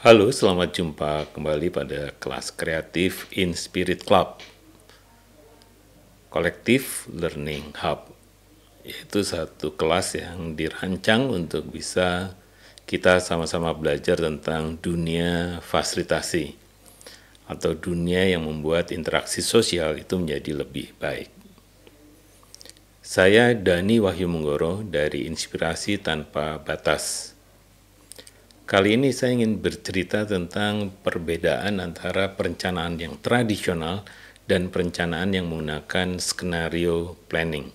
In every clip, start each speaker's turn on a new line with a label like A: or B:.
A: Halo, selamat jumpa kembali pada kelas kreatif in Spirit Club. Collective Learning Hub yaitu satu kelas yang dirancang untuk bisa kita sama-sama belajar tentang dunia fasilitasi atau dunia yang membuat interaksi sosial itu menjadi lebih baik. Saya Dani Wahyu Munggoro dari Inspirasi Tanpa Batas Kali ini saya ingin bercerita tentang perbedaan antara perencanaan yang tradisional dan perencanaan yang menggunakan skenario planning.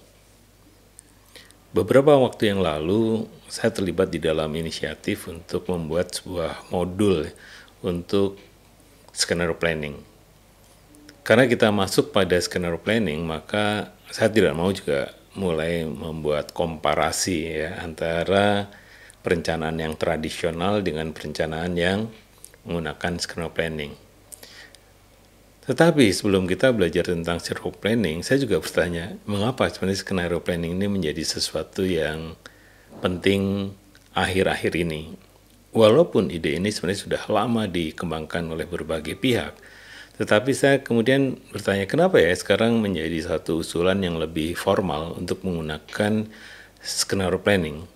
A: Beberapa waktu yang lalu, saya terlibat di dalam inisiatif untuk membuat sebuah modul untuk skenario planning. Karena kita masuk pada skenario planning, maka saya tidak mau juga mulai membuat komparasi ya antara perencanaan yang tradisional dengan perencanaan yang menggunakan scenario planning. Tetapi sebelum kita belajar tentang scenario planning, saya juga bertanya, mengapa sebenarnya skenario planning ini menjadi sesuatu yang penting akhir-akhir ini? Walaupun ide ini sebenarnya sudah lama dikembangkan oleh berbagai pihak, tetapi saya kemudian bertanya, kenapa ya sekarang menjadi satu usulan yang lebih formal untuk menggunakan skenario planning?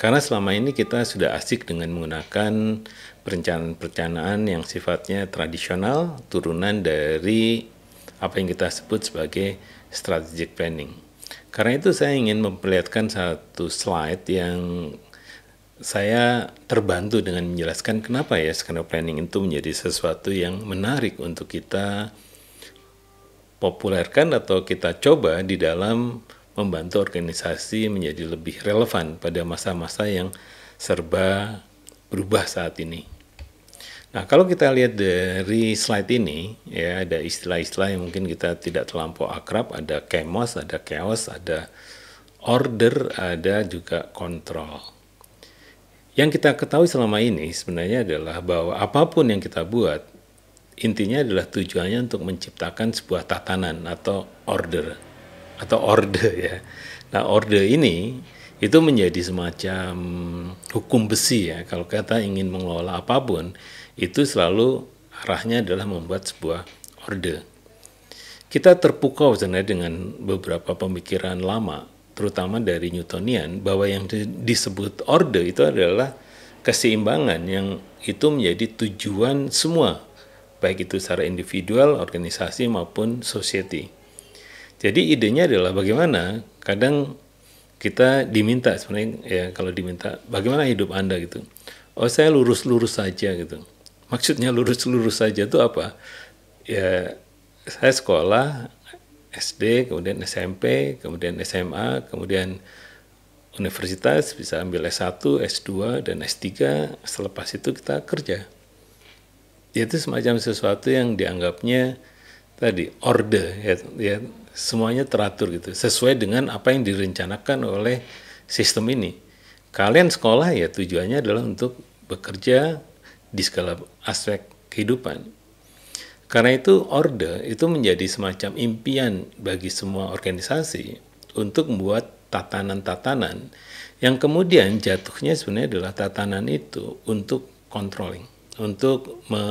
A: Karena selama ini kita sudah asik dengan menggunakan perencanaan-perencanaan yang sifatnya tradisional, turunan dari apa yang kita sebut sebagai strategic planning. Karena itu saya ingin memperlihatkan satu slide yang saya terbantu dengan menjelaskan kenapa ya skenario planning itu menjadi sesuatu yang menarik untuk kita populerkan atau kita coba di dalam membantu organisasi menjadi lebih relevan pada masa-masa yang serba berubah saat ini. Nah, kalau kita lihat dari slide ini, ya ada istilah-istilah yang mungkin kita tidak terlampau akrab, ada chaos, ada chaos, ada order, ada juga kontrol. Yang kita ketahui selama ini sebenarnya adalah bahwa apapun yang kita buat, intinya adalah tujuannya untuk menciptakan sebuah tatanan atau order atau orde ya. Nah, orde ini itu menjadi semacam hukum besi ya. Kalau kita ingin mengelola apapun, itu selalu arahnya adalah membuat sebuah orde. Kita terpukau sebenarnya dengan beberapa pemikiran lama, terutama dari Newtonian, bahwa yang disebut orde itu adalah keseimbangan yang itu menjadi tujuan semua, baik itu secara individual, organisasi maupun society. Jadi idenya adalah bagaimana kadang kita diminta sebenarnya ya kalau diminta bagaimana hidup Anda gitu. Oh saya lurus-lurus saja gitu. Maksudnya lurus-lurus saja itu apa? Ya saya sekolah SD, kemudian SMP, kemudian SMA, kemudian universitas bisa ambil S1, S2 dan S3. Selepas itu kita kerja. Itu semacam sesuatu yang dianggapnya tadi order ya, ya semuanya teratur gitu sesuai dengan apa yang direncanakan oleh sistem ini kalian sekolah ya tujuannya adalah untuk bekerja di segala aspek kehidupan karena itu order itu menjadi semacam impian bagi semua organisasi untuk membuat tatanan-tatanan yang kemudian jatuhnya sebenarnya adalah tatanan itu untuk controlling, untuk me,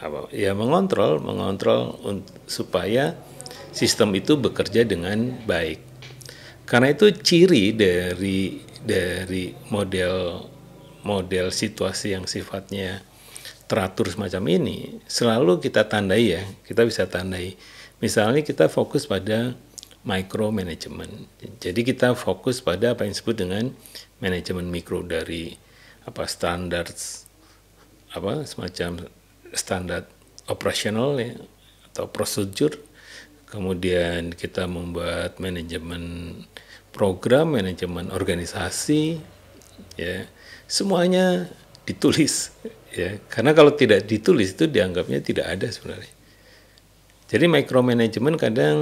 A: apa, ya mengontrol, mengontrol un, supaya sistem itu bekerja dengan baik. Karena itu ciri dari dari model model situasi yang sifatnya teratur semacam ini selalu kita tandai ya, kita bisa tandai. Misalnya kita fokus pada micromanagement. Jadi kita fokus pada apa yang disebut dengan manajemen mikro dari apa standar apa semacam standar operasional ya, atau prosedur kemudian kita membuat manajemen program, manajemen organisasi, ya semuanya ditulis, ya karena kalau tidak ditulis itu dianggapnya tidak ada sebenarnya. Jadi mikromanajemen kadang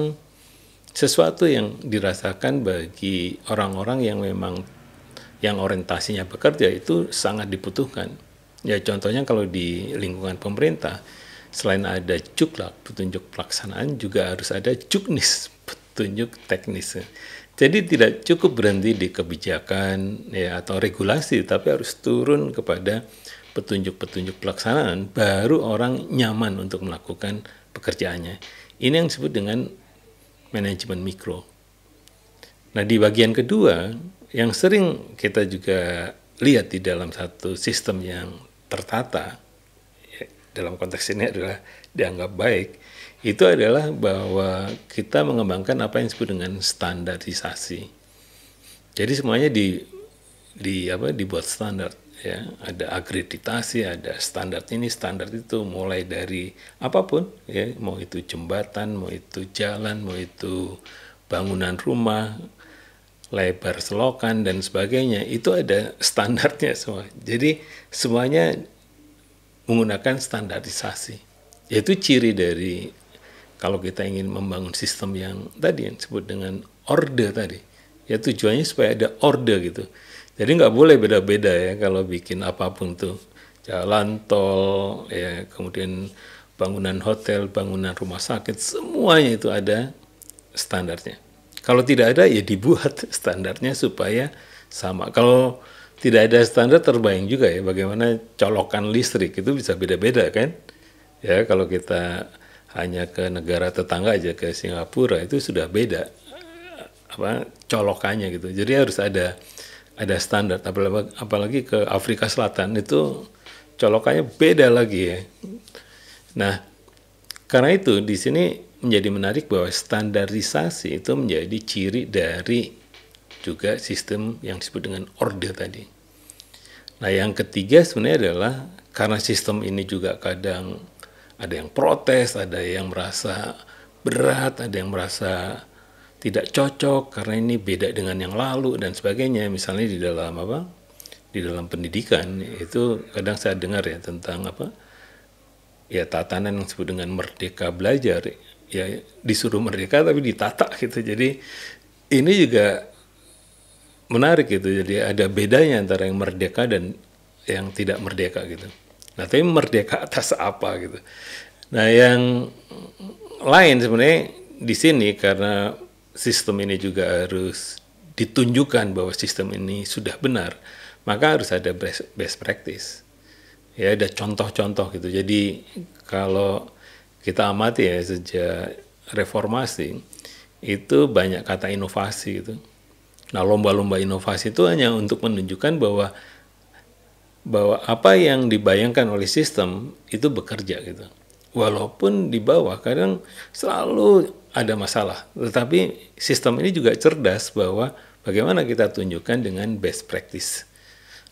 A: sesuatu yang dirasakan bagi orang-orang yang memang yang orientasinya bekerja itu sangat dibutuhkan. Ya contohnya kalau di lingkungan pemerintah, Selain ada cuklat, petunjuk pelaksanaan, juga harus ada cuknis, petunjuk teknis. Jadi tidak cukup berhenti di kebijakan ya, atau regulasi, tapi harus turun kepada petunjuk-petunjuk pelaksanaan, baru orang nyaman untuk melakukan pekerjaannya. Ini yang disebut dengan manajemen mikro. Nah di bagian kedua, yang sering kita juga lihat di dalam satu sistem yang tertata, dalam konteks ini adalah dianggap baik, itu adalah bahwa kita mengembangkan apa yang disebut dengan standarisasi. Jadi semuanya di di apa dibuat standar ya, ada akreditasi, ada standar ini, standar itu mulai dari apapun ya, mau itu jembatan, mau itu jalan, mau itu bangunan rumah, lebar selokan dan sebagainya itu ada standarnya semua. Jadi semuanya menggunakan standarisasi. Yaitu ciri dari kalau kita ingin membangun sistem yang tadi yang disebut dengan order tadi. Ya tujuannya supaya ada order gitu. Jadi nggak boleh beda-beda ya kalau bikin apapun tuh. Jalan tol, ya kemudian bangunan hotel, bangunan rumah sakit, semuanya itu ada standarnya. Kalau tidak ada ya dibuat standarnya supaya sama. Kalau tidak ada standar terbayang juga ya bagaimana colokan listrik itu bisa beda-beda kan ya kalau kita hanya ke negara tetangga aja ke Singapura itu sudah beda apa colokannya gitu jadi harus ada ada standar apalagi, apalagi ke Afrika Selatan itu colokannya beda lagi ya nah karena itu di sini menjadi menarik bahwa standarisasi itu menjadi ciri dari juga sistem yang disebut dengan order tadi Nah, yang ketiga sebenarnya adalah karena sistem ini juga kadang ada yang protes, ada yang merasa berat, ada yang merasa tidak cocok karena ini beda dengan yang lalu dan sebagainya. Misalnya di dalam apa? Di dalam pendidikan itu kadang saya dengar ya tentang apa? Ya tatanan yang disebut dengan merdeka belajar. Ya disuruh merdeka tapi ditata gitu. Jadi ini juga menarik gitu jadi ada bedanya antara yang merdeka dan yang tidak merdeka gitu nah tapi merdeka atas apa gitu nah yang lain sebenarnya di sini karena sistem ini juga harus ditunjukkan bahwa sistem ini sudah benar maka harus ada best, best practice ya ada contoh-contoh gitu jadi kalau kita amati ya sejak reformasi itu banyak kata inovasi gitu Nah, lomba-lomba inovasi itu hanya untuk menunjukkan bahwa bahwa apa yang dibayangkan oleh sistem itu bekerja gitu. Walaupun di bawah kadang selalu ada masalah, tetapi sistem ini juga cerdas bahwa bagaimana kita tunjukkan dengan best practice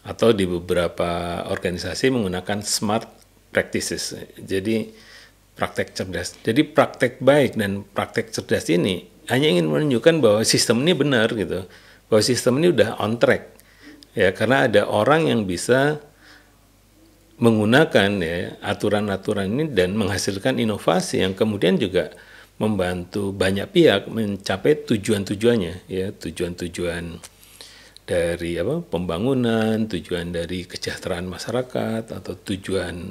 A: atau di beberapa organisasi menggunakan smart practices. Jadi praktek cerdas. Jadi praktek baik dan praktek cerdas ini hanya ingin menunjukkan bahwa sistem ini benar gitu bahwa sistem ini udah on track ya karena ada orang yang bisa menggunakan ya aturan-aturan ini dan menghasilkan inovasi yang kemudian juga membantu banyak pihak mencapai tujuan-tujuannya ya tujuan-tujuan dari apa pembangunan, tujuan dari kesejahteraan masyarakat atau tujuan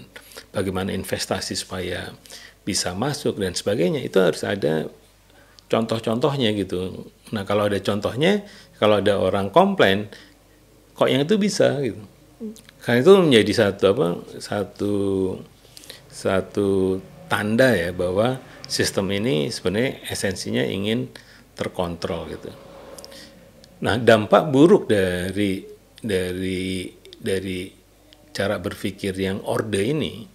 A: bagaimana investasi supaya bisa masuk dan sebagainya itu harus ada contoh-contohnya gitu. Nah kalau ada contohnya, kalau ada orang komplain, kok yang itu bisa gitu. Karena itu menjadi satu apa? Satu satu tanda ya bahwa sistem ini sebenarnya esensinya ingin terkontrol gitu. Nah dampak buruk dari dari dari cara berpikir yang orde ini,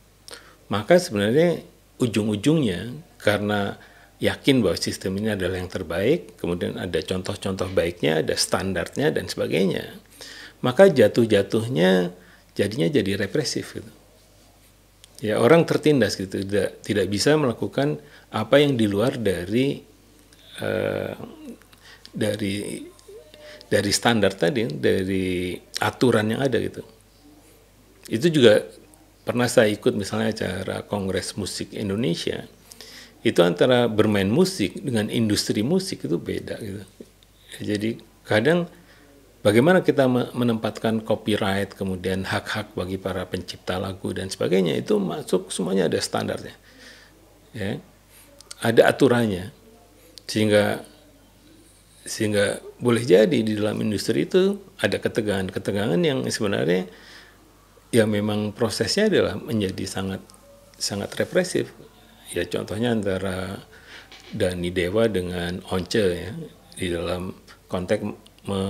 A: maka sebenarnya ujung-ujungnya karena yakin bahwa sistem ini adalah yang terbaik, kemudian ada contoh-contoh baiknya, ada standarnya dan sebagainya, maka jatuh-jatuhnya jadinya jadi represif gitu. Ya orang tertindas gitu, tidak tidak bisa melakukan apa yang di luar dari uh, dari dari standar tadi, dari aturan yang ada gitu. Itu juga pernah saya ikut misalnya acara Kongres Musik Indonesia itu antara bermain musik dengan industri musik itu beda gitu. Jadi kadang bagaimana kita menempatkan copyright kemudian hak-hak bagi para pencipta lagu dan sebagainya itu masuk semuanya ada standarnya. Ya. Ada aturannya. Sehingga sehingga boleh jadi di dalam industri itu ada ketegangan-ketegangan yang sebenarnya ya memang prosesnya adalah menjadi sangat sangat represif ya contohnya antara Dani Dewa dengan Once ya di dalam konteks me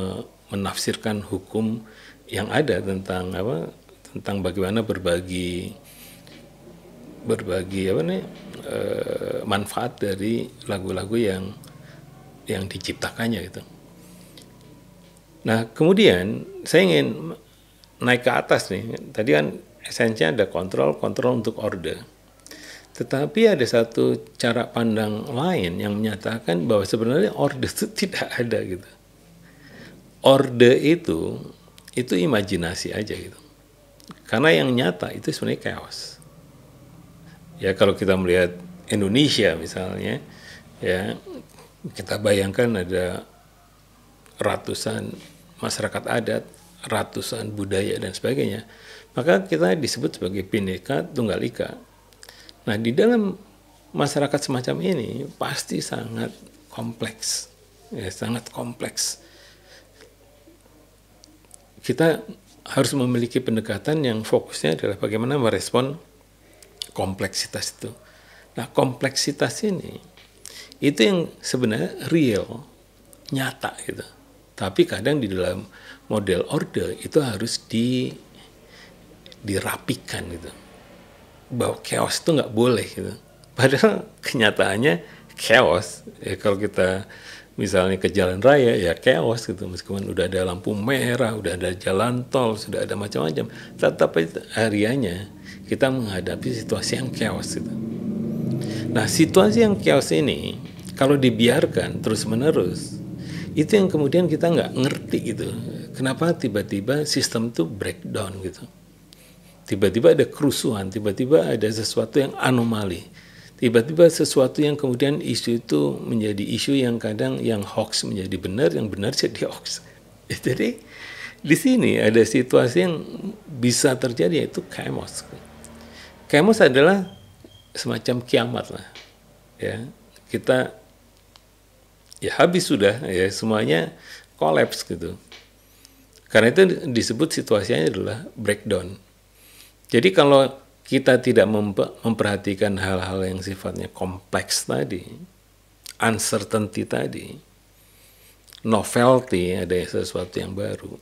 A: menafsirkan hukum yang ada tentang apa tentang bagaimana berbagi berbagi apa nih eh, e, manfaat dari lagu-lagu yang yang diciptakannya gitu. Nah kemudian saya ingin naik ke atas nih. Tadi kan esensinya ada kontrol, kontrol untuk order. Tetapi ada satu cara pandang lain yang menyatakan bahwa sebenarnya orde itu tidak ada gitu. Orde itu itu imajinasi aja gitu. Karena yang nyata itu sebenarnya chaos. Ya kalau kita melihat Indonesia misalnya, ya kita bayangkan ada ratusan masyarakat adat, ratusan budaya dan sebagainya. Maka kita disebut sebagai bineka Tunggal Ika Nah, di dalam masyarakat semacam ini pasti sangat kompleks, ya, sangat kompleks. Kita harus memiliki pendekatan yang fokusnya adalah bagaimana merespon kompleksitas itu. Nah, kompleksitas ini itu yang sebenarnya real, nyata gitu. Tapi kadang di dalam model order itu harus di dirapikan gitu bahwa chaos itu nggak boleh gitu. Padahal kenyataannya chaos ya kalau kita misalnya ke jalan raya ya chaos gitu meskipun udah ada lampu merah udah ada jalan tol sudah ada macam-macam tetap harianya kita menghadapi situasi yang chaos gitu nah situasi yang chaos ini kalau dibiarkan terus menerus itu yang kemudian kita nggak ngerti gitu kenapa tiba-tiba sistem tuh breakdown gitu tiba-tiba ada kerusuhan, tiba-tiba ada sesuatu yang anomali, tiba-tiba sesuatu yang kemudian isu itu menjadi isu yang kadang yang hoax menjadi benar, yang benar jadi hoax. Ya, jadi di sini ada situasi yang bisa terjadi yaitu kemos. Kemos adalah semacam kiamat lah, ya kita ya habis sudah ya semuanya kolaps gitu. Karena itu disebut situasinya adalah breakdown jadi kalau kita tidak memperhatikan hal-hal yang sifatnya kompleks tadi, uncertainty tadi, novelty, ada sesuatu yang baru,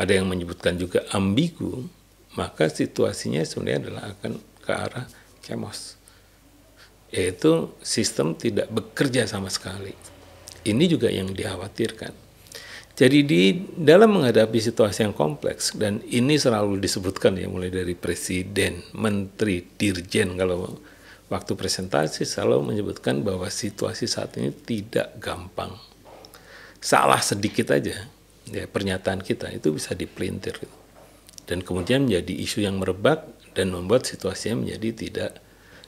A: ada yang menyebutkan juga ambigu, maka situasinya sebenarnya adalah akan ke arah chaos, yaitu sistem tidak bekerja sama sekali. Ini juga yang dikhawatirkan. Jadi di dalam menghadapi situasi yang kompleks dan ini selalu disebutkan ya mulai dari presiden, menteri, dirjen kalau waktu presentasi selalu menyebutkan bahwa situasi saat ini tidak gampang. Salah sedikit aja ya pernyataan kita itu bisa dipelintir gitu. dan kemudian menjadi isu yang merebak dan membuat situasinya menjadi tidak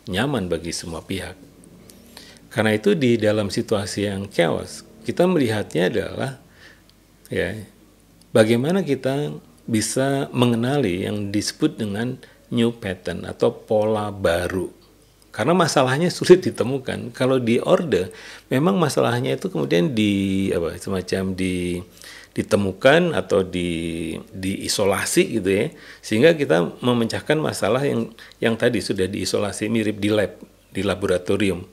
A: nyaman bagi semua pihak. Karena itu di dalam situasi yang chaos kita melihatnya adalah ya bagaimana kita bisa mengenali yang disebut dengan new pattern atau pola baru karena masalahnya sulit ditemukan. Kalau di order, memang masalahnya itu kemudian di apa semacam di ditemukan atau di diisolasi gitu ya, sehingga kita memecahkan masalah yang yang tadi sudah diisolasi mirip di lab di laboratorium.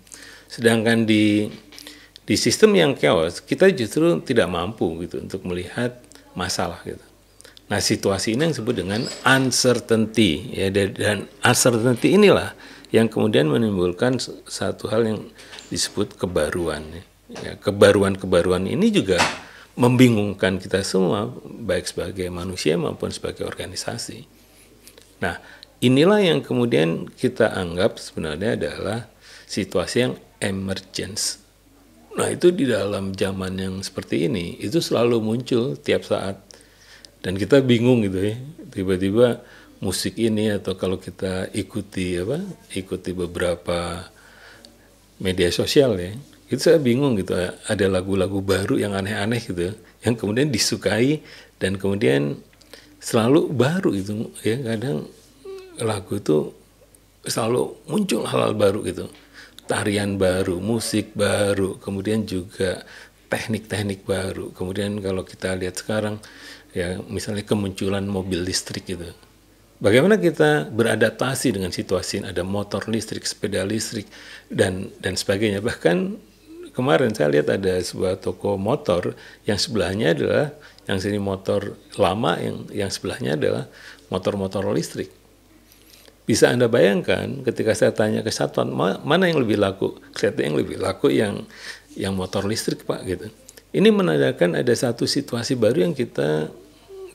A: Sedangkan di di sistem yang chaos, kita justru tidak mampu gitu untuk melihat masalah gitu. Nah, situasi ini yang disebut dengan uncertainty ya dan uncertainty inilah yang kemudian menimbulkan satu hal yang disebut kebaruan. Ya. ya, kebaruan-kebaruan ini juga membingungkan kita semua baik sebagai manusia maupun sebagai organisasi. Nah, inilah yang kemudian kita anggap sebenarnya adalah situasi yang emergence Nah itu di dalam zaman yang seperti ini itu selalu muncul tiap saat dan kita bingung gitu ya tiba-tiba musik ini atau kalau kita ikuti apa ikuti beberapa media sosial ya itu saya bingung gitu ada lagu-lagu baru yang aneh-aneh gitu ya, yang kemudian disukai dan kemudian selalu baru itu ya kadang lagu itu selalu muncul hal-hal baru gitu tarian baru, musik baru, kemudian juga teknik-teknik baru. Kemudian kalau kita lihat sekarang ya misalnya kemunculan mobil listrik gitu. Bagaimana kita beradaptasi dengan situasi ada motor listrik, sepeda listrik dan dan sebagainya. Bahkan kemarin saya lihat ada sebuah toko motor yang sebelahnya adalah yang sini motor lama, yang yang sebelahnya adalah motor-motor listrik. Bisa Anda bayangkan ketika saya tanya ke satuan mana yang lebih laku? Kelihatan yang lebih laku yang yang motor listrik, Pak gitu. Ini menandakan ada satu situasi baru yang kita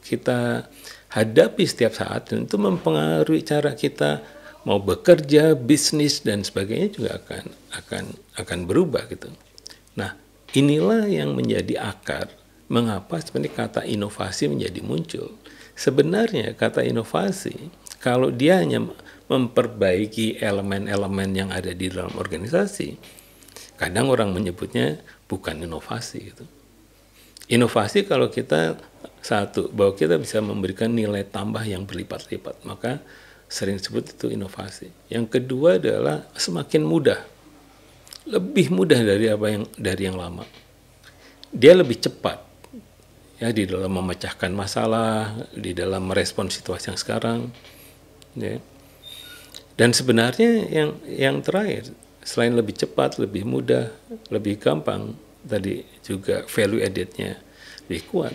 A: kita hadapi setiap saat dan itu mempengaruhi cara kita mau bekerja, bisnis dan sebagainya juga akan akan akan berubah gitu. Nah, inilah yang menjadi akar mengapa sebenarnya kata inovasi menjadi muncul. Sebenarnya kata inovasi kalau dia hanya memperbaiki elemen-elemen yang ada di dalam organisasi. Kadang orang menyebutnya bukan inovasi gitu. Inovasi kalau kita satu bahwa kita bisa memberikan nilai tambah yang berlipat-lipat, maka sering disebut itu inovasi. Yang kedua adalah semakin mudah. Lebih mudah dari apa yang dari yang lama. Dia lebih cepat ya di dalam memecahkan masalah, di dalam merespon situasi yang sekarang. Ya. Dan sebenarnya yang yang terakhir selain lebih cepat, lebih mudah, lebih gampang tadi juga value addednya lebih kuat.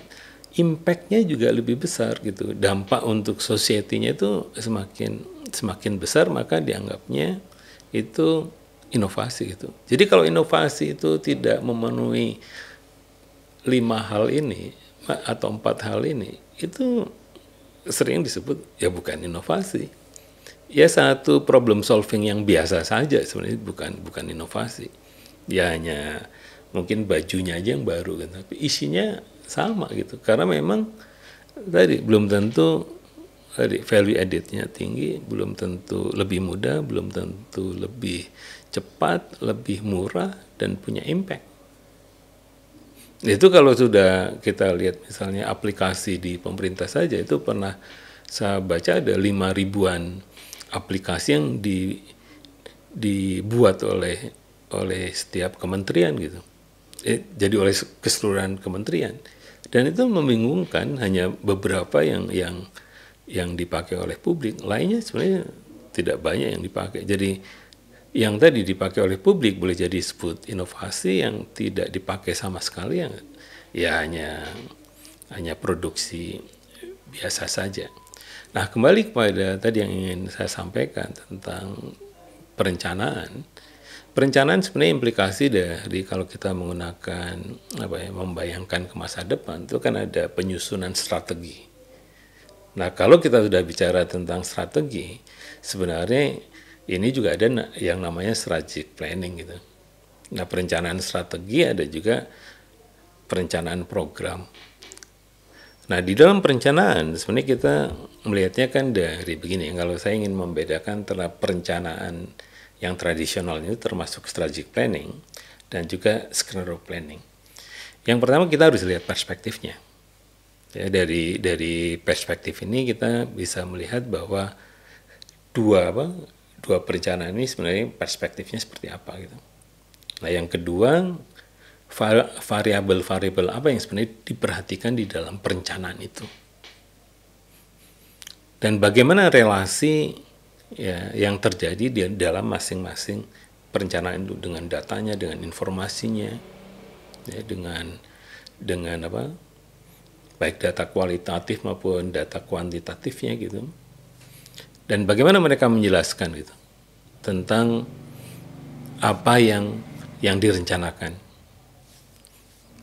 A: Impactnya juga lebih besar gitu. Dampak untuk society-nya itu semakin semakin besar maka dianggapnya itu inovasi gitu. Jadi kalau inovasi itu tidak memenuhi lima hal ini atau empat hal ini itu sering disebut ya bukan inovasi ya satu problem solving yang biasa saja sebenarnya bukan bukan inovasi ya hanya mungkin bajunya aja yang baru kan tapi isinya sama gitu karena memang tadi belum tentu tadi value addednya tinggi belum tentu lebih mudah belum tentu lebih cepat lebih murah dan punya impact itu kalau sudah kita lihat misalnya aplikasi di pemerintah saja itu pernah saya baca ada lima ribuan aplikasi yang di, dibuat oleh oleh setiap kementerian gitu. Eh, jadi oleh keseluruhan kementerian. Dan itu membingungkan hanya beberapa yang yang yang dipakai oleh publik, lainnya sebenarnya tidak banyak yang dipakai. Jadi yang tadi dipakai oleh publik boleh jadi sebut inovasi yang tidak dipakai sama sekali yang ya hanya hanya produksi biasa saja. Nah, kembali kepada tadi yang ingin saya sampaikan tentang perencanaan. Perencanaan sebenarnya implikasi dari kalau kita menggunakan apa ya, membayangkan ke masa depan itu kan ada penyusunan strategi. Nah, kalau kita sudah bicara tentang strategi, sebenarnya ini juga ada yang namanya strategic planning gitu. Nah, perencanaan strategi ada juga perencanaan program. Nah, di dalam perencanaan sebenarnya kita melihatnya kan dari begini, kalau saya ingin membedakan antara perencanaan yang tradisional itu termasuk strategic planning dan juga scenario planning. Yang pertama kita harus lihat perspektifnya. Ya, dari dari perspektif ini kita bisa melihat bahwa dua apa dua perencanaan ini sebenarnya perspektifnya seperti apa gitu. Nah yang kedua variabel-variabel apa yang sebenarnya diperhatikan di dalam perencanaan itu dan bagaimana relasi ya yang terjadi di dalam masing-masing perencanaan itu dengan datanya, dengan informasinya, ya, dengan dengan apa baik data kualitatif maupun data kuantitatifnya gitu dan bagaimana mereka menjelaskan gitu tentang apa yang yang direncanakan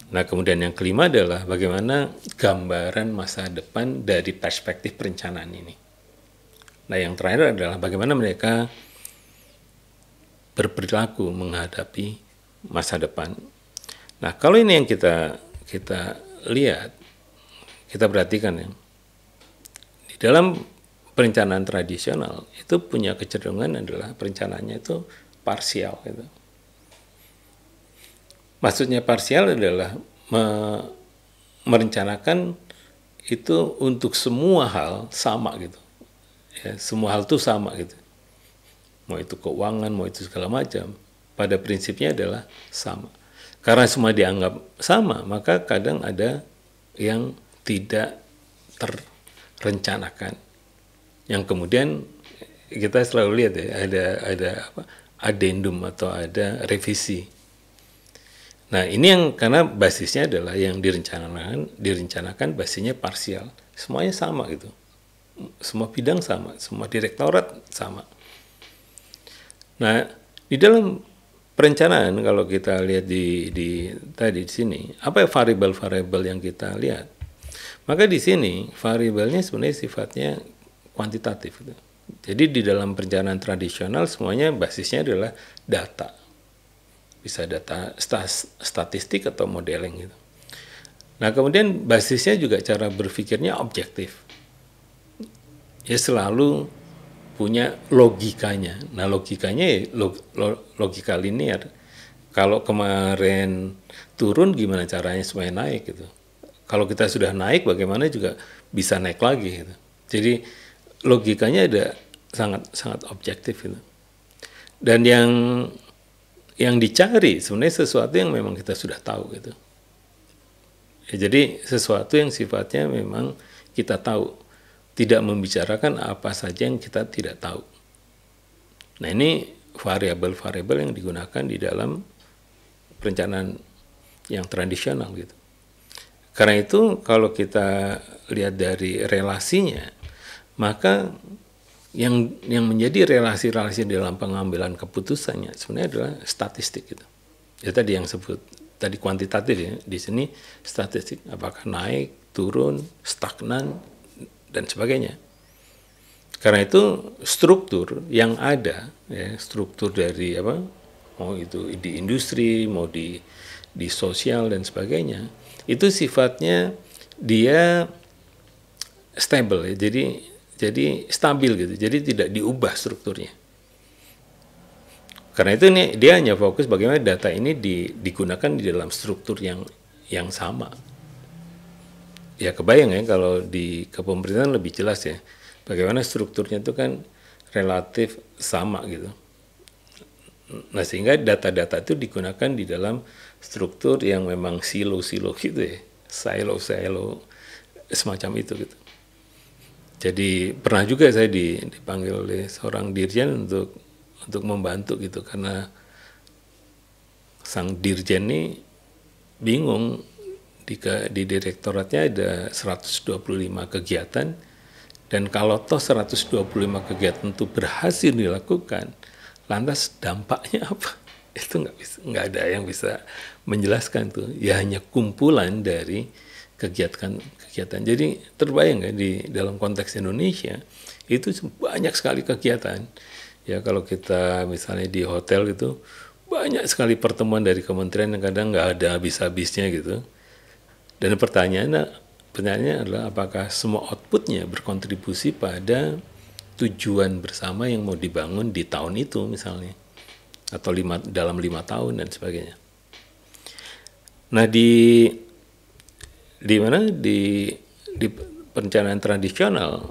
A: Nah, kemudian yang kelima adalah bagaimana gambaran masa depan dari perspektif perencanaan ini. Nah, yang terakhir adalah bagaimana mereka berperilaku menghadapi masa depan. Nah, kalau ini yang kita kita lihat, kita perhatikan ya. Di dalam perencanaan tradisional itu punya kecenderungan adalah perencanaannya itu parsial gitu Maksudnya parsial adalah me merencanakan itu untuk semua hal sama gitu. Ya, semua hal itu sama gitu. Mau itu keuangan, mau itu segala macam. Pada prinsipnya adalah sama. Karena semua dianggap sama, maka kadang ada yang tidak terrencanakan. Yang kemudian kita selalu lihat ya ada ada apa adendum atau ada revisi Nah, ini yang karena basisnya adalah yang direncanakan, direncanakan basisnya parsial. Semuanya sama gitu. Semua bidang sama, semua direktorat sama. Nah, di dalam perencanaan kalau kita lihat di di tadi di sini, apa ya variabel-variabel yang kita lihat? Maka di sini variabelnya sebenarnya sifatnya kuantitatif gitu. Jadi di dalam perencanaan tradisional semuanya basisnya adalah data bisa data statistik atau modeling gitu. Nah kemudian basisnya juga cara berpikirnya objektif. Ya selalu punya logikanya. Nah logikanya ya logika linear. Kalau kemarin turun gimana caranya supaya naik gitu. Kalau kita sudah naik bagaimana juga bisa naik lagi gitu. Jadi logikanya ada sangat sangat objektif gitu. Dan yang yang dicari sebenarnya sesuatu yang memang kita sudah tahu gitu. Ya, jadi sesuatu yang sifatnya memang kita tahu, tidak membicarakan apa saja yang kita tidak tahu. Nah ini variabel-variabel yang digunakan di dalam perencanaan yang tradisional gitu. Karena itu kalau kita lihat dari relasinya, maka yang yang menjadi relasi-relasi dalam pengambilan keputusannya sebenarnya adalah statistik gitu. Ya tadi yang sebut tadi kuantitatif ya di sini statistik apakah naik, turun, stagnan dan sebagainya. Karena itu struktur yang ada ya struktur dari apa mau itu di industri, mau di di sosial dan sebagainya itu sifatnya dia stable ya. Jadi jadi stabil gitu. Jadi tidak diubah strukturnya. Karena itu ini dia hanya fokus bagaimana data ini di, digunakan di dalam struktur yang yang sama. Ya kebayang ya kalau di kepemerintahan lebih jelas ya. Bagaimana strukturnya itu kan relatif sama gitu. Nah sehingga data-data itu digunakan di dalam struktur yang memang silo-silo gitu ya, silo-silo semacam itu gitu jadi pernah juga saya dipanggil oleh seorang dirjen untuk untuk membantu gitu karena sang dirjen ini bingung di di direktoratnya ada 125 kegiatan dan kalau toh 125 kegiatan itu berhasil dilakukan lantas dampaknya apa itu nggak nggak ada yang bisa menjelaskan tuh ya hanya kumpulan dari kegiatan-kegiatan. Jadi terbayang nggak di dalam konteks Indonesia itu banyak sekali kegiatan. Ya kalau kita misalnya di hotel itu banyak sekali pertemuan dari kementerian yang kadang nggak ada habis-habisnya gitu. Dan pertanyaannya, pertanyaannya adalah apakah semua outputnya berkontribusi pada tujuan bersama yang mau dibangun di tahun itu misalnya atau lima, dalam lima tahun dan sebagainya. Nah di di mana di di perencanaan tradisional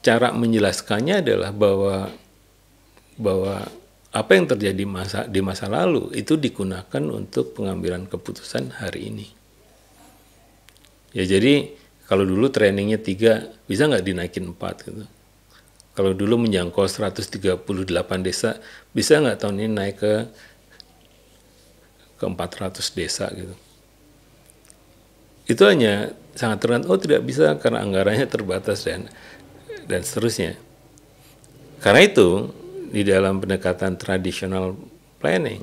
A: cara menjelaskannya adalah bahwa bahwa apa yang terjadi masa di masa lalu itu digunakan untuk pengambilan keputusan hari ini. Ya jadi kalau dulu trainingnya tiga bisa nggak dinaikin empat gitu. Kalau dulu menjangkau 138 desa bisa nggak tahun ini naik ke ke 400 desa gitu itu hanya sangat tergantung oh tidak bisa karena anggarannya terbatas dan dan seterusnya karena itu di dalam pendekatan tradisional planning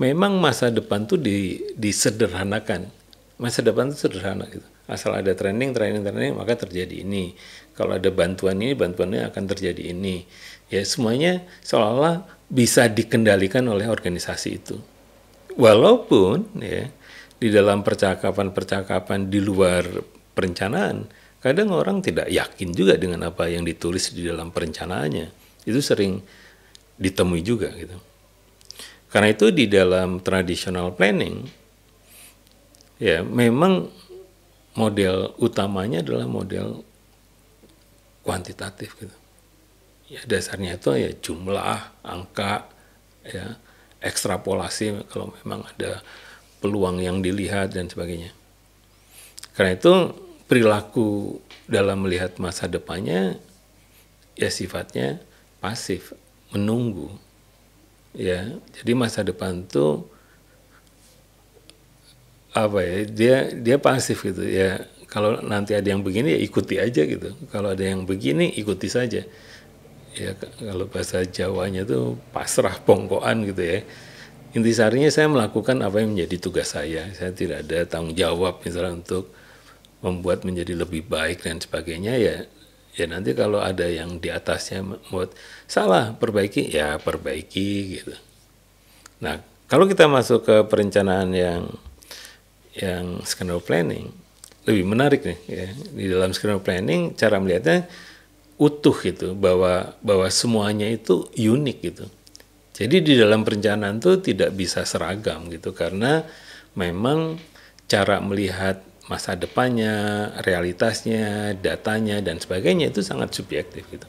A: memang masa depan itu di, disederhanakan masa depan itu sederhana gitu asal ada training, training, training maka terjadi ini kalau ada bantuan ini bantuannya akan terjadi ini ya semuanya seolah-olah bisa dikendalikan oleh organisasi itu walaupun ya di dalam percakapan-percakapan di luar perencanaan, kadang orang tidak yakin juga dengan apa yang ditulis di dalam perencanaannya. Itu sering ditemui juga gitu. Karena itu di dalam traditional planning ya memang model utamanya adalah model kuantitatif gitu. Ya dasarnya itu ya jumlah, angka, ya ekstrapolasi kalau memang ada peluang yang dilihat dan sebagainya. Karena itu perilaku dalam melihat masa depannya ya sifatnya pasif, menunggu. Ya, jadi masa depan tuh apa ya? Dia dia pasif gitu ya. Kalau nanti ada yang begini ya ikuti aja gitu. Kalau ada yang begini ikuti saja. Ya kalau bahasa Jawanya tuh pasrah bongkoan gitu ya intisarinya saya melakukan apa yang menjadi tugas saya. Saya tidak ada tanggung jawab misalnya untuk membuat menjadi lebih baik dan sebagainya ya ya nanti kalau ada yang di atasnya membuat salah perbaiki ya perbaiki gitu. Nah kalau kita masuk ke perencanaan yang yang skenario planning lebih menarik nih ya. di dalam skenario planning cara melihatnya utuh gitu bahwa bahwa semuanya itu unik gitu jadi di dalam perencanaan itu tidak bisa seragam gitu karena memang cara melihat masa depannya, realitasnya, datanya dan sebagainya itu sangat subjektif gitu.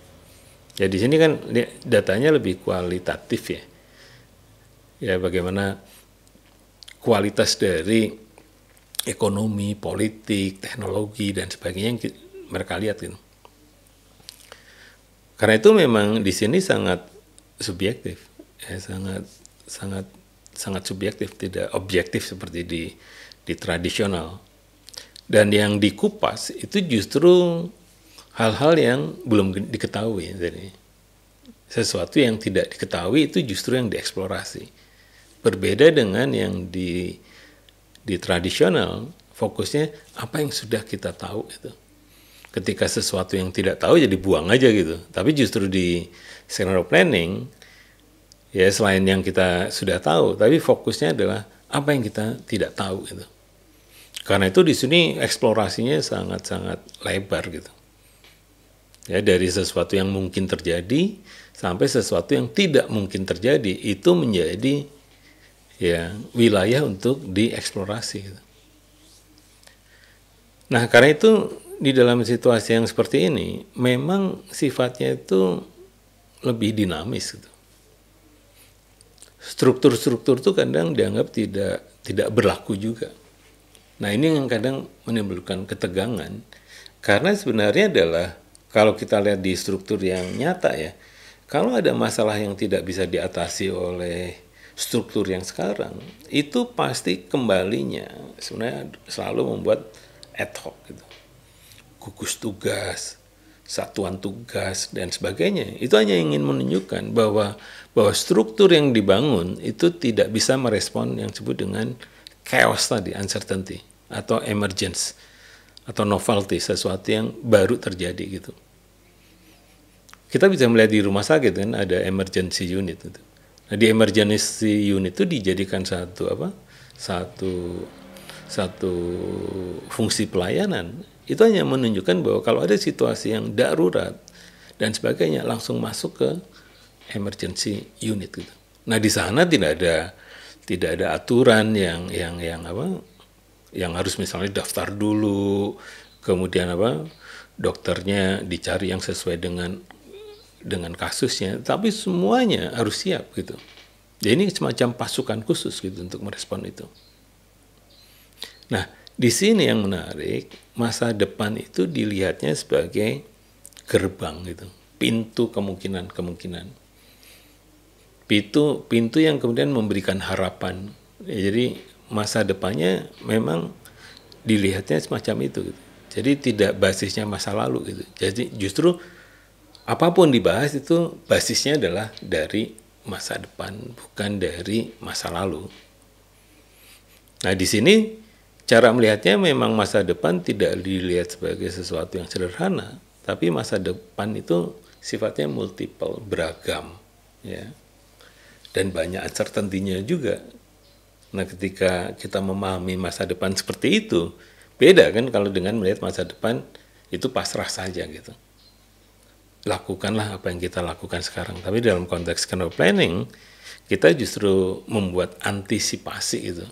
A: Ya di sini kan datanya lebih kualitatif ya. Ya bagaimana kualitas dari ekonomi, politik, teknologi dan sebagainya yang mereka lihat gitu. Karena itu memang di sini sangat subjektif eh, sangat sangat sangat subjektif tidak objektif seperti di di tradisional dan yang dikupas itu justru hal-hal yang belum diketahui jadi sesuatu yang tidak diketahui itu justru yang dieksplorasi berbeda dengan yang di di tradisional fokusnya apa yang sudah kita tahu itu ketika sesuatu yang tidak tahu jadi buang aja gitu tapi justru di scenario planning ya selain yang kita sudah tahu tapi fokusnya adalah apa yang kita tidak tahu gitu karena itu di sini eksplorasinya sangat-sangat lebar gitu ya dari sesuatu yang mungkin terjadi sampai sesuatu yang tidak mungkin terjadi itu menjadi ya wilayah untuk dieksplorasi gitu. Nah, karena itu di dalam situasi yang seperti ini memang sifatnya itu lebih dinamis gitu struktur-struktur itu kadang dianggap tidak tidak berlaku juga. Nah ini yang kadang menimbulkan ketegangan karena sebenarnya adalah kalau kita lihat di struktur yang nyata ya, kalau ada masalah yang tidak bisa diatasi oleh struktur yang sekarang, itu pasti kembalinya sebenarnya selalu membuat ad hoc gitu, gugus tugas, satuan tugas dan sebagainya. Itu hanya ingin menunjukkan bahwa bahwa struktur yang dibangun itu tidak bisa merespon yang disebut dengan chaos tadi, uncertainty atau emergence atau novelty, sesuatu yang baru terjadi gitu. Kita bisa melihat di rumah sakit kan ada emergency unit itu. Nah, di emergency unit itu dijadikan satu apa? Satu satu fungsi pelayanan itu hanya menunjukkan bahwa kalau ada situasi yang darurat dan sebagainya langsung masuk ke emergency unit gitu. Nah, di sana tidak ada tidak ada aturan yang yang yang apa yang harus misalnya daftar dulu kemudian apa dokternya dicari yang sesuai dengan dengan kasusnya tapi semuanya harus siap gitu jadi ini semacam pasukan khusus gitu untuk merespon itu nah di sini yang menarik masa depan itu dilihatnya sebagai gerbang gitu, pintu kemungkinan-kemungkinan. Pintu pintu yang kemudian memberikan harapan. Ya, jadi masa depannya memang dilihatnya semacam itu gitu. Jadi tidak basisnya masa lalu gitu. Jadi justru apapun dibahas itu basisnya adalah dari masa depan bukan dari masa lalu. Nah, di sini cara melihatnya memang masa depan tidak dilihat sebagai sesuatu yang sederhana, tapi masa depan itu sifatnya multiple, beragam, ya. Dan banyak uncertainty-nya juga. Nah, ketika kita memahami masa depan seperti itu, beda kan kalau dengan melihat masa depan itu pasrah saja gitu. Lakukanlah apa yang kita lakukan sekarang. Tapi dalam konteks kernel planning, kita justru membuat antisipasi itu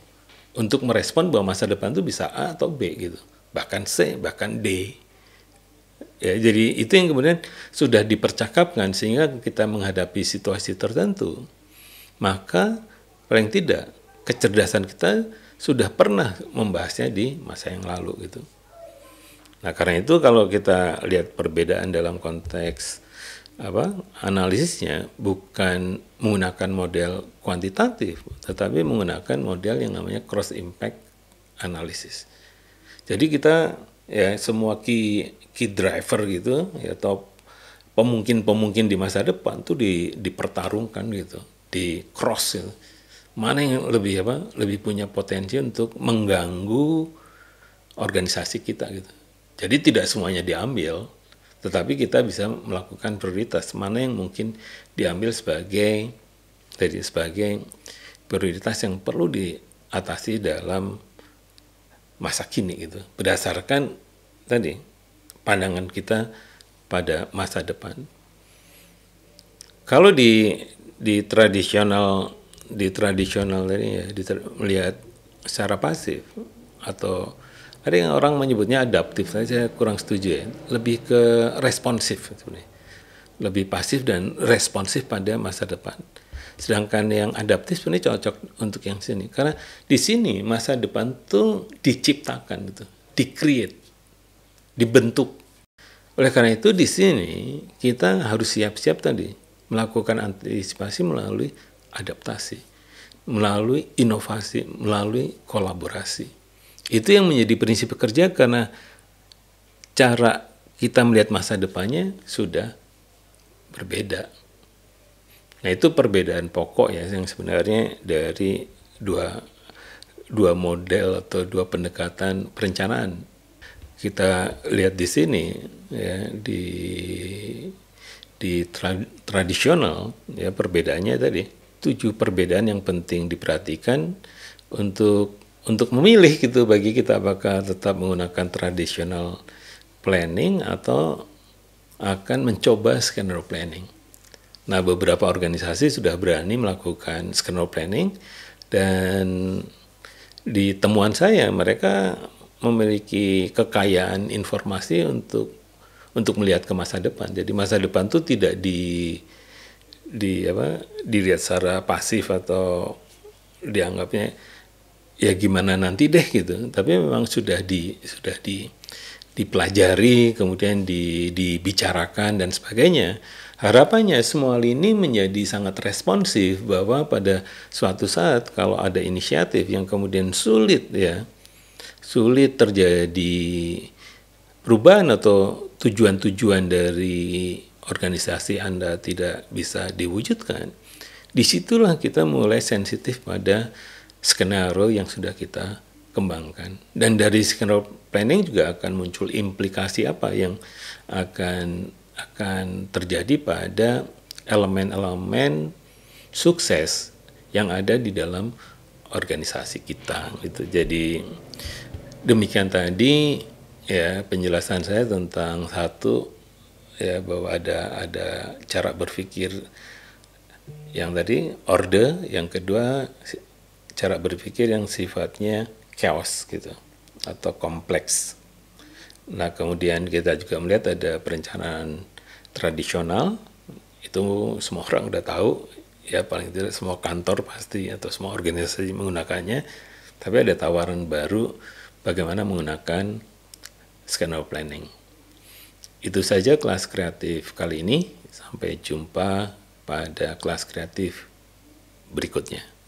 A: untuk merespon bahwa masa depan itu bisa A atau B gitu bahkan C bahkan D ya jadi itu yang kemudian sudah dipercakapkan sehingga kita menghadapi situasi tertentu maka paling tidak kecerdasan kita sudah pernah membahasnya di masa yang lalu gitu nah karena itu kalau kita lihat perbedaan dalam konteks apa analisisnya bukan menggunakan model kuantitatif tetapi menggunakan model yang namanya cross impact analysis. Jadi kita ya semua key key driver gitu ya atau pemungkin-pemungkin di masa depan tuh di, dipertarungkan gitu, di cross gitu. Mana yang lebih apa? Lebih punya potensi untuk mengganggu organisasi kita gitu. Jadi tidak semuanya diambil, tetapi kita bisa melakukan prioritas mana yang mungkin diambil sebagai jadi sebagai prioritas yang perlu diatasi dalam masa kini gitu berdasarkan tadi pandangan kita pada masa depan. Kalau di di tradisional di tradisional tadi ya di, melihat secara pasif atau ada yang orang menyebutnya adaptif, saya kurang setuju ya. Lebih ke responsif sebenarnya. Lebih pasif dan responsif pada masa depan. Sedangkan yang adaptif sebenarnya cocok untuk yang sini. Karena di sini masa depan tuh diciptakan gitu, dikreat dibentuk. Oleh karena itu di sini kita harus siap-siap tadi melakukan antisipasi melalui adaptasi, melalui inovasi, melalui kolaborasi. Itu yang menjadi prinsip kerja karena cara kita melihat masa depannya sudah berbeda. Nah itu perbedaan pokok ya yang sebenarnya dari dua dua model atau dua pendekatan perencanaan kita lihat di sini ya di di tra, tradisional ya perbedaannya tadi tujuh perbedaan yang penting diperhatikan untuk untuk memilih gitu bagi kita apakah tetap menggunakan tradisional planning atau akan mencoba skenario planning. Nah, beberapa organisasi sudah berani melakukan skenario planning dan di temuan saya mereka memiliki kekayaan informasi untuk untuk melihat ke masa depan. Jadi masa depan itu tidak di di apa dilihat secara pasif atau dianggapnya ya gimana nanti deh gitu tapi memang sudah di sudah di dipelajari kemudian di, dibicarakan dan sebagainya harapannya semua ini menjadi sangat responsif bahwa pada suatu saat kalau ada inisiatif yang kemudian sulit ya sulit terjadi perubahan atau tujuan-tujuan dari organisasi Anda tidak bisa diwujudkan disitulah kita mulai sensitif pada skenario yang sudah kita kembangkan. Dan dari skenario planning juga akan muncul implikasi apa yang akan akan terjadi pada elemen-elemen sukses yang ada di dalam organisasi kita gitu. Jadi demikian tadi ya penjelasan saya tentang satu ya bahwa ada ada cara berpikir yang tadi order, yang kedua cara berpikir yang sifatnya chaos gitu atau kompleks. Nah, kemudian kita juga melihat ada perencanaan tradisional itu semua orang udah tahu ya paling tidak semua kantor pasti atau semua organisasi menggunakannya tapi ada tawaran baru bagaimana menggunakan skenario planning itu saja kelas kreatif kali ini sampai jumpa pada kelas kreatif berikutnya